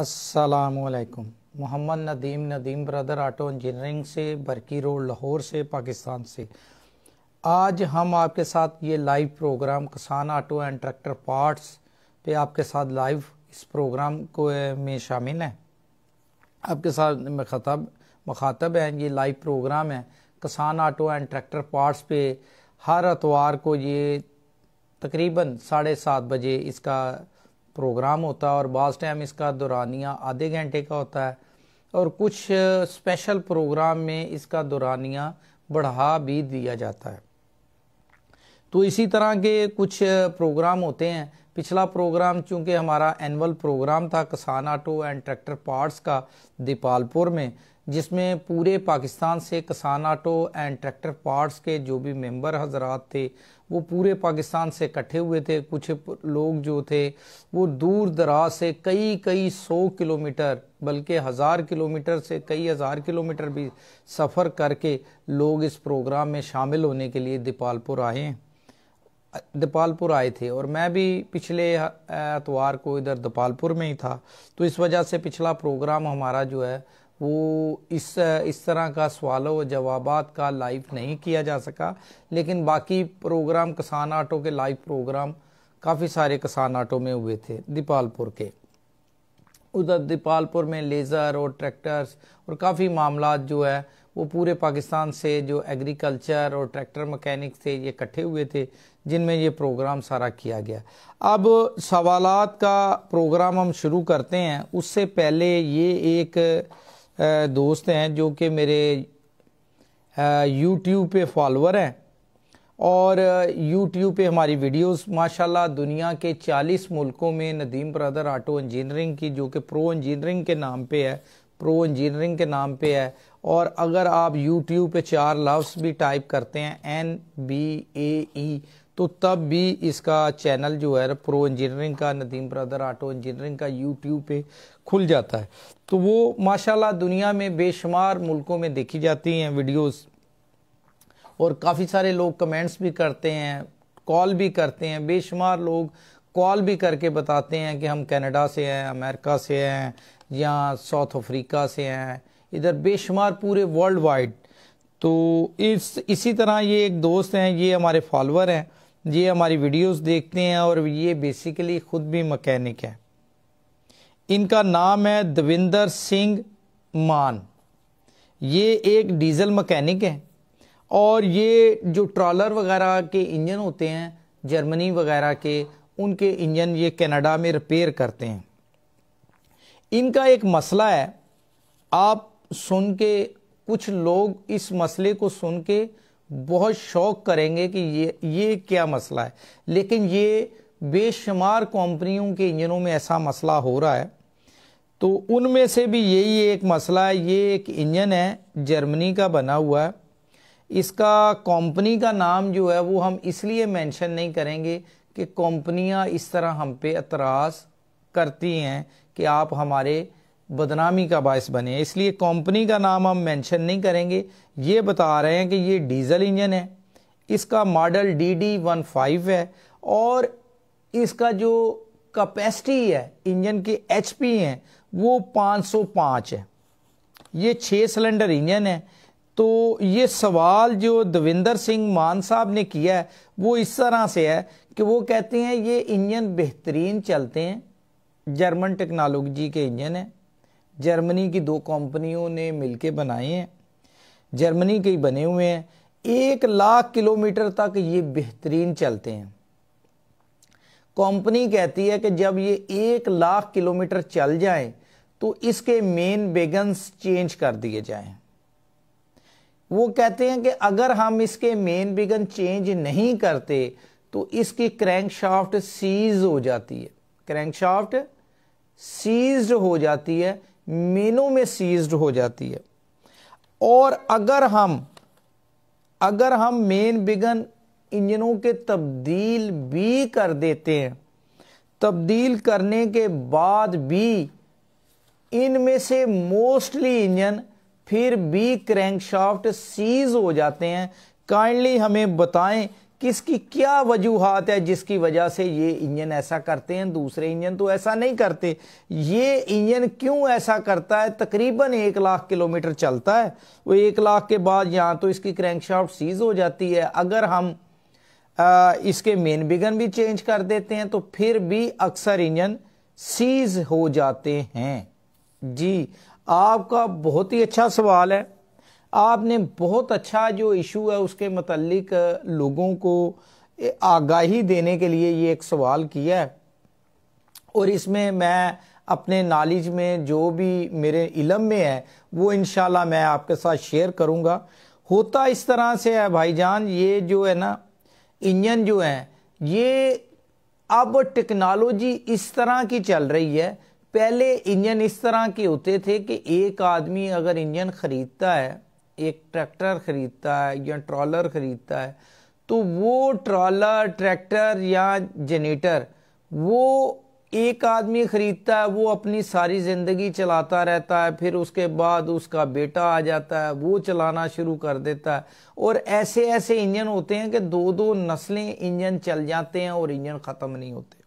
असलकुम Mohammad Nadeem Nadeem brother auto engineering से Barki road Lahore से पाकिस्तान से आज हम आपके साथ ये live program Kisan auto and tractor parts पे आपके साथ लाइव इस प्रोग्राम को में शामिल हैं आपके साथ मखतब मखातब हैं ये लाइव प्रोग्राम है किसान आटो एंड ट्रैक्टर पार्ट्स पे हर आतवार को ये तकरीबन साढ़े सात बजे इसका प्रोग्राम होता है और बाज़ टाइम इसका दुरानिया आधे घंटे का होता है और कुछ स्पेशल प्रोग्राम में इसका दुरानिया बढ़ा भी दिया जाता है तो इसी तरह के कुछ प्रोग्राम होते हैं पिछला प्रोग्राम चूंकि हमारा एनअल प्रोग्राम था किसान ऑटो एंड ट्रैक्टर पार्ट्स का दीपालपुर में जिसमें पूरे पाकिस्तान से किसान आटो एंड ट्रैक्टर पार्ट्स के जो भी मेंबर हजरात थे वो पूरे पाकिस्तान से इकट्ठे हुए थे कुछ लोग जो थे वो दूर दराज से कई कई सौ किलोमीटर बल्कि हज़ार किलोमीटर से कई हज़ार किलोमीटर भी सफ़र करके लोग इस प्रोग्राम में शामिल होने के लिए दीपालपुर आए दीपालपुर आए थे और मैं भी पिछले एतवार को इधर दीपालपुर में ही था तो इस वजह से पिछला प्रोग्राम हमारा जो है वो इस इस तरह का सवालों जवाब का लाइव नहीं किया जा सका लेकिन बाकी प्रोग्राम किसान आटो के लाइव प्रोग्राम काफ़ी सारे किसान आटो में हुए थे दीपालपुर के उधर दीपालपुर में लेज़र और ट्रैक्टर्स और काफ़ी मामला जो है वो पूरे पाकिस्तान से जो एग्रीकल्चर और ट्रैक्टर मकैनिक थे ये इकट्ठे हुए थे जिनमें ये प्रोग्राम सारा किया गया अब सवालात का प्रोग्राम हम शुरू करते हैं उससे पहले ये एक दोस्त हैं जो कि मेरे यूट्यूब पे फॉलोअर हैं और यूट्यूब पे हमारी वीडियोस माशाल्लाह दुनिया के 40 मुल्कों में नदीम ब्रदर आटो इंजीनियरिंग की जो कि प्रो इंजीनियरिंग के नाम पे है प्रो इंजीनियरिंग के नाम पे है और अगर आप यूट्यूब पे चार लफ्स भी टाइप करते हैं एन बी ए ई तो तब भी इसका चैनल जो है प्रो इंजीनियरिंग का नदीम ब्रदर ऑटो इंजीनियरिंग का यूट्यूब पे खुल जाता है तो वो माशाल्लाह दुनिया में बेशुमार मुल्कों में देखी जाती हैं वीडियोस और काफ़ी सारे लोग कमेंट्स भी करते हैं कॉल भी करते हैं बेशुमार लोग कॉल भी करके बताते हैं कि हम कनाडा से हैं अमेरिका से हैं या साउथ अफ्रीका से हैं इधर बेशुमार पूरे वर्ल्ड वाइड तो इस इसी तरह ये एक दोस्त हैं ये हमारे फॉलोअर हैं ये हमारी वीडियोस देखते हैं और ये बेसिकली ख़ुद भी मकैनिक है इनका नाम है दविंदर सिंह मान ये एक डीज़ल मकैनिक है और ये जो ट्रॉलर वगैरह के इंजन होते हैं जर्मनी वगैरह के उनके इंजन ये कनाडा में रिपेयर करते हैं इनका एक मसला है आप सुन के कुछ लोग इस मसले को सुन के बहुत शौक करेंगे कि ये ये क्या मसला है लेकिन ये बेशुमार कंपनियों के इंजनों में ऐसा मसला हो रहा है तो उनमें से भी यही एक मसला है ये एक इंजन है जर्मनी का बना हुआ है इसका कंपनी का नाम जो है वो हम इसलिए मेंशन नहीं करेंगे कि कंपनियां इस तरह हम पे एतराज़ करती हैं कि आप हमारे बदनामी का बायस बने इसलिए कंपनी का नाम हम मेंशन नहीं करेंगे ये बता रहे हैं कि ये डीजल इंजन है इसका model D D one five है और इसका जो कैपेसिटी है इंजन के एच पी हैं वो 505 है ये छः सिलेंडर इंजन है तो ये सवाल जो दविंदर सिंह मान साहब ने किया है वो इस तरह से है कि वो कहते हैं ये इंजन बेहतरीन चलते हैं जर्मन टेक्नोलॉजी के इंजन हैं जर्मनी की दो कंपनियों ने मिलकर बनाए हैं जर्मनी के ही बने हुए हैं एक लाख किलोमीटर तक ये बेहतरीन चलते हैं कंपनी कहती है कि जब ये एक लाख किलोमीटर चल जाए तो इसके मेन बेगन्स चेंज कर दिए जाए वो कहते हैं कि अगर हम इसके मेन बिगन चेंज नहीं करते तो इसकी क्रैंकशाफ्ट सीज हो जाती है क्रैंकशाफ्ट सीज हो जाती है मीनों में सीज्ड हो जाती है और अगर हम अगर हम मेन बिगन इंजनों के तब्दील भी कर देते हैं तब्दील करने के बाद भी इनमें से मोस्टली इंजन फिर भी क्रैंकशाफ्ट सीज हो जाते हैं काइंडली हमें बताएं किसकी क्या वजूहत है जिसकी वजह से ये इंजन ऐसा करते हैं दूसरे इंजन तो ऐसा नहीं करते ये इंजन क्यों ऐसा करता है तकरीबन एक लाख किलोमीटर चलता है वो एक लाख के बाद यहाँ तो इसकी क्रैंकशाफ्ट सीज हो जाती है अगर हम आ, इसके मेन बिगन भी चेंज कर देते हैं तो फिर भी अक्सर इंजन सीज हो जाते हैं जी आपका बहुत ही अच्छा सवाल है आपने बहुत अच्छा जो इशू है उसके मतलब लोगों को आगाही देने के लिए ये एक सवाल किया है और इसमें मैं अपने नॉलेज में जो भी मेरे इलम में है वो इन मैं आपके साथ शेयर करूँगा होता इस तरह से है भाईजान ये जो है ना इंजन जो है ये अब टेक्नोलॉजी इस तरह की चल रही है पहले इंजन इस तरह के होते थे कि एक आदमी अगर इंजन ख़रीदता है एक ट्रैक्टर ख़रीदता है या ट्रॉलर ख़रीदता है तो वो ट्रॉलर ट्रैक्टर या जनरेटर वो एक आदमी ख़रीदता है वो अपनी सारी ज़िंदगी चलाता रहता है फिर उसके बाद उसका बेटा आ जाता है वो चलाना शुरू कर देता है और ऐसे ऐसे इंजन होते हैं कि दो दो नस्लें इंजन चल जाते हैं और इंजन ख़त्म नहीं होते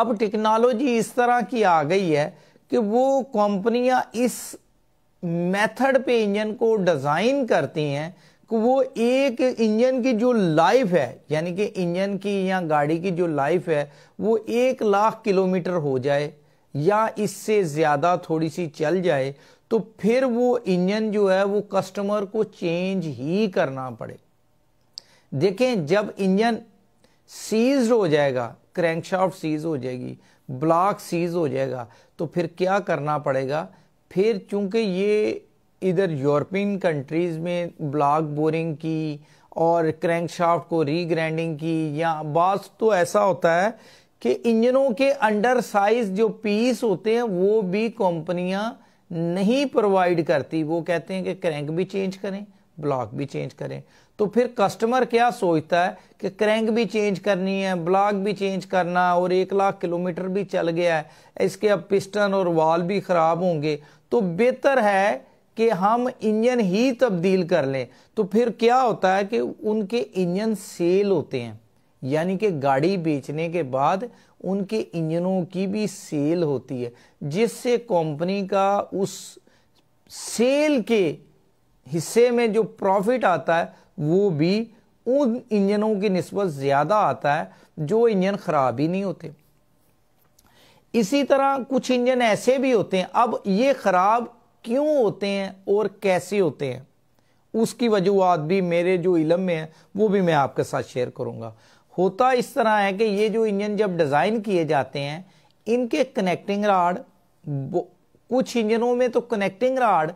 अब टेक्नोलॉजी इस तरह की आ गई है कि वो कंपनियां इस मेथड पे इंजन को डिजाइन करती हैं कि वो एक इंजन की जो लाइफ है यानी कि इंजन की या गाड़ी की जो लाइफ है वो एक लाख किलोमीटर हो जाए या इससे ज़्यादा थोड़ी सी चल जाए तो फिर वो इंजन जो है वो कस्टमर को चेंज ही करना पड़े देखें जब इंजन सीज हो जाएगा क्रैंकशाफ्ट सीज हो जाएगी ब्लॉक सीज हो जाएगा तो फिर क्या करना पड़ेगा फिर चूंकि ये इधर यूरोपियन कंट्रीज़ में ब्लॉक बोरिंग की और क्रैंकशाफ्ट को रीग्राइंडिंग की या बास तो ऐसा होता है कि इंजनों के अंडर साइज जो पीस होते हैं वो भी कंपनियां नहीं प्रोवाइड करती वो कहते हैं कि क्रैंक भी चेंज करें ब्लॉक भी चेंज करें तो फिर कस्टमर क्या सोचता है कि क्रैंक भी चेंज करनी है ब्लॉक भी चेंज करना और एक लाख किलोमीटर भी चल गया है इसके अब पिस्टन और वाल भी खराब होंगे तो बेहतर है कि हम इंजन ही तब्दील कर लें तो फिर क्या होता है कि उनके इंजन सेल होते हैं यानी कि गाड़ी बेचने के बाद उनके इंजनों की भी सेल होती है जिससे कंपनी का उस सेल के हिस्से में जो प्रॉफिट आता है वो भी उन इंजनों की नस्बत ज़्यादा आता है जो इंजन ख़राब ही नहीं होते इसी तरह कुछ इंजन ऐसे भी होते हैं अब ये ख़राब क्यों होते हैं और कैसे होते हैं उसकी वजूहत भी मेरे जो इलम में है वो भी मैं आपके साथ शेयर करूंगा होता इस तरह है कि ये जो इंजन जब डिज़ाइन किए जाते हैं इनके कनेक्टिंग राड कुछ इंजनों में तो कनेक्टिंग राड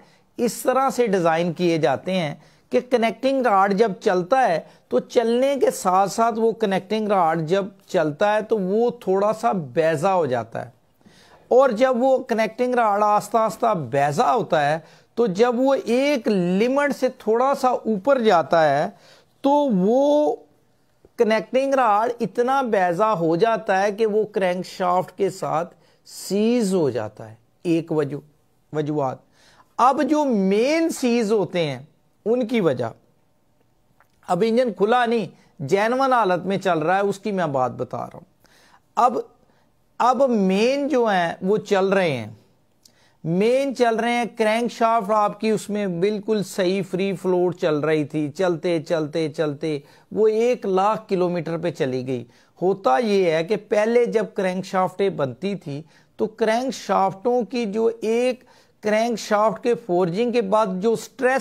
इस तरह से डिज़ाइन किए जाते हैं कि कनेक्टिंग राड जब चलता है तो चलने के साथ साथ वो कनेक्टिंग राड जब चलता है तो वो थोड़ा सा बैजा हो जाता है और जब वो कनेक्टिंग राड आस्ता आस्ता बैजा होता है तो जब वो एक लिमिट से थोड़ा सा ऊपर जाता है तो वो कनेक्टिंग राड इतना बैजा हो जाता है कि वो क्रैंक शाफ्ट के साथ सीज हो जाता है एक वजू वजूहत अब जो मेन सीज होते हैं उनकी वजह अब इंजन खुला नहीं जैनवन हालत में चल रहा है उसकी मैं बात बता रहा हूं अब अब मेन जो है वो चल रहे हैं मेन चल रहे हैं क्रैंक शाफ्ट आपकी उसमें बिल्कुल सही फ्री फ्लोट चल रही थी चलते चलते चलते वो एक लाख किलोमीटर पे चली गई होता ये है कि पहले जब क्रैंक शाफ्टें बनती थी तो क्रैंक शाफ्टों की जो एक क्रैंक शाफ्ट के फोर्जिंग के बाद जो स्ट्रेस